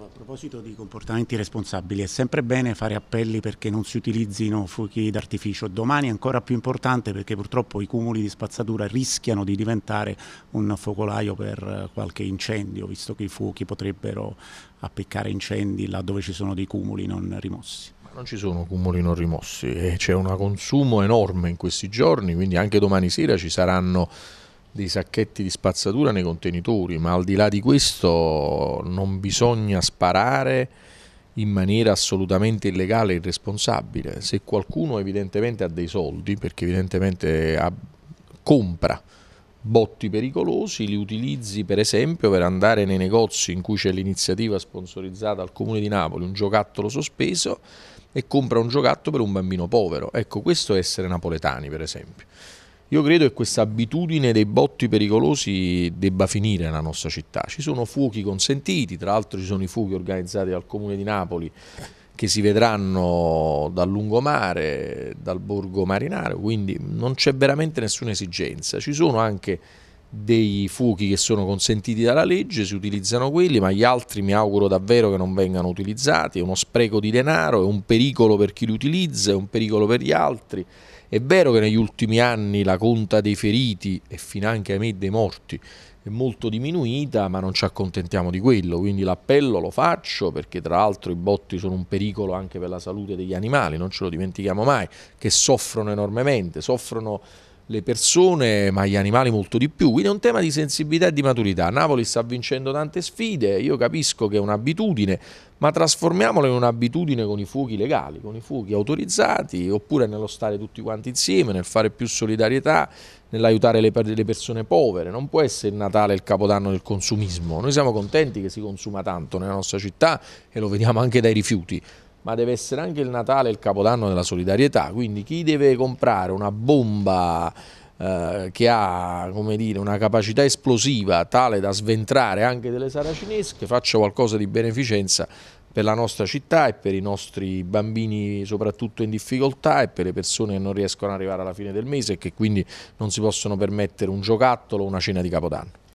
A proposito di comportamenti responsabili, è sempre bene fare appelli perché non si utilizzino fuochi d'artificio. Domani è ancora più importante perché purtroppo i cumuli di spazzatura rischiano di diventare un focolaio per eh, qualche incendio, visto che i fuochi potrebbero appiccare incendi là dove ci sono dei cumuli non rimossi. Ma non ci sono cumuli non rimossi, eh, c'è un consumo enorme in questi giorni, quindi anche domani sera ci saranno dei sacchetti di spazzatura nei contenitori, ma al di là di questo non bisogna sparare in maniera assolutamente illegale e irresponsabile. Se qualcuno evidentemente ha dei soldi, perché evidentemente ha, compra botti pericolosi, li utilizzi per esempio per andare nei negozi in cui c'è l'iniziativa sponsorizzata al Comune di Napoli, un giocattolo sospeso, e compra un giocattolo per un bambino povero. Ecco, questo è essere napoletani per esempio. Io credo che questa abitudine dei botti pericolosi debba finire nella nostra città. Ci sono fuochi consentiti, tra l'altro ci sono i fuochi organizzati dal Comune di Napoli che si vedranno dal lungomare, dal borgo marinaro, quindi non c'è veramente nessuna esigenza. Ci sono anche dei fuochi che sono consentiti dalla legge, si utilizzano quelli, ma gli altri mi auguro davvero che non vengano utilizzati, è uno spreco di denaro, è un pericolo per chi li utilizza, è un pericolo per gli altri. È vero che negli ultimi anni la conta dei feriti e finanche ahimè dei morti è molto diminuita, ma non ci accontentiamo di quello, quindi l'appello lo faccio perché tra l'altro i botti sono un pericolo anche per la salute degli animali, non ce lo dimentichiamo mai, che soffrono enormemente, soffrono le persone, ma gli animali molto di più. Quindi è un tema di sensibilità e di maturità. Napoli sta vincendo tante sfide, io capisco che è un'abitudine, ma trasformiamola in un'abitudine con i fuochi legali, con i fuochi autorizzati, oppure nello stare tutti quanti insieme, nel fare più solidarietà, nell'aiutare le, persone povere. Non può essere Natale il capodanno del consumismo. Noi siamo contenti che si consuma tanto nella nostra città e lo vediamo anche dai rifiuti ma deve essere anche il Natale e il Capodanno della solidarietà, quindi chi deve comprare una bomba eh, che ha dire, una capacità esplosiva tale da sventrare anche delle saracinesche, faccia qualcosa di beneficenza per la nostra città e per i nostri bambini soprattutto in difficoltà e per le persone che non riescono ad arrivare alla fine del mese e che quindi non si possono permettere un giocattolo o una cena di Capodanno.